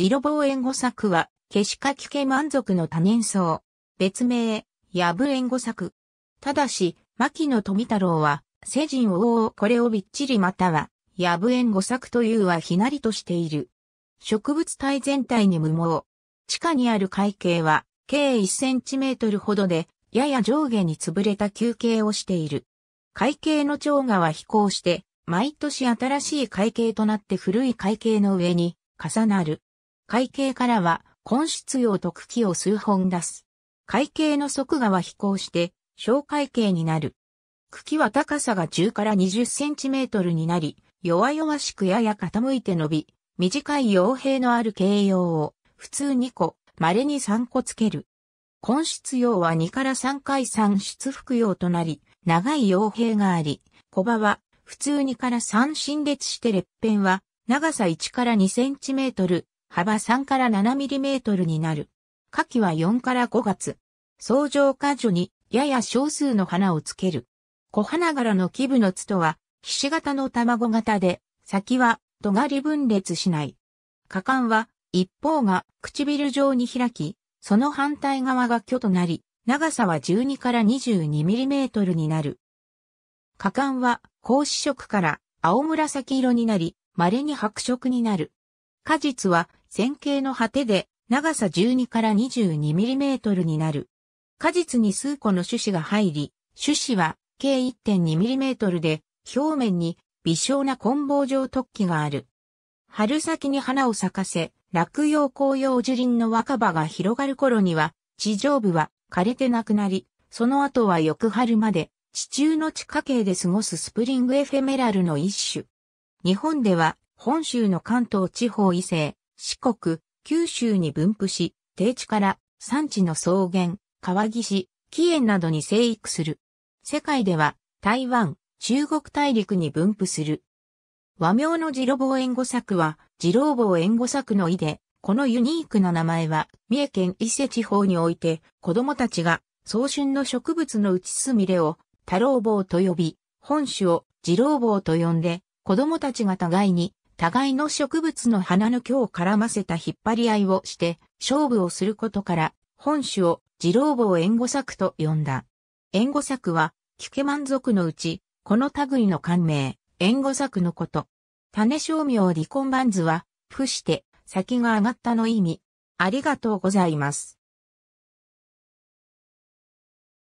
ジロボウエンゴ作は、ケシカキケ満足の多年草。別名、ヤブエンゴ作。ただし、牧野富太郎は、世人を王これをびっちりまたは、ヤブエンゴ作というはひなりとしている。植物体全体に無毛。地下にある海景は、計1センチメートルほどで、やや上下に潰れた休憩をしている。海景の長河は飛行して、毎年新しい海景となって古い海景の上に重なる。海景からは、根室用と茎を数本出す。海景の側側は飛行して、小海景になる。茎は高さが10から20センチメートルになり、弱々しくやや傾いて伸び、短い傭兵のある形容を、普通2個、稀に3個つける。根室用は2から3回産出服用となり、長い傭兵があり、小葉は普通2から3新列して列片は長さ1から2センチメートル、幅3から7ミリメートルになる。夏季は4から5月。相乗果樹にやや少数の花をつける。小花柄の基部のツトは、ひし形の卵型で、先は尖り分裂しない。果敢は、一方が唇状に開き、その反対側が巨となり、長さは12から22ミリメートルになる。果敢は、格子色から青紫色になり、稀に白色になる。果実は線形の果てで長さ12から22ミリメートルになる。果実に数個の種子が入り、種子は計1.2ミリメートルで表面に微小な梱棒状突起がある。春先に花を咲かせ、落葉紅葉樹林の若葉が広がる頃には、地上部は枯れてなくなり、その後は翌春まで地中の地下茎で過ごすスプリングエフェメラルの一種。日本では本州の関東地方以西、四国、九州に分布し、低地から山地の草原、川岸、紀園などに生育する。世界では台湾、中国大陸に分布する。和名のジロボウ援護作は、ジロボウ援護作の意で、このユニークな名前は、三重県伊勢地方において、子供たちが、早春の植物の内すみれを、太郎棒と呼び、本種を、ジロボと呼んで、子供たちが互いに、互いの植物の花の毛を絡ませた引っ張り合いをして勝負をすることから本種を二郎坊援護作と呼んだ。援護作は、キケ満足のうち、この類の官名、援護作のこと。種商名離婚バンズは、伏して、先が上がったの意味。ありがとうございます。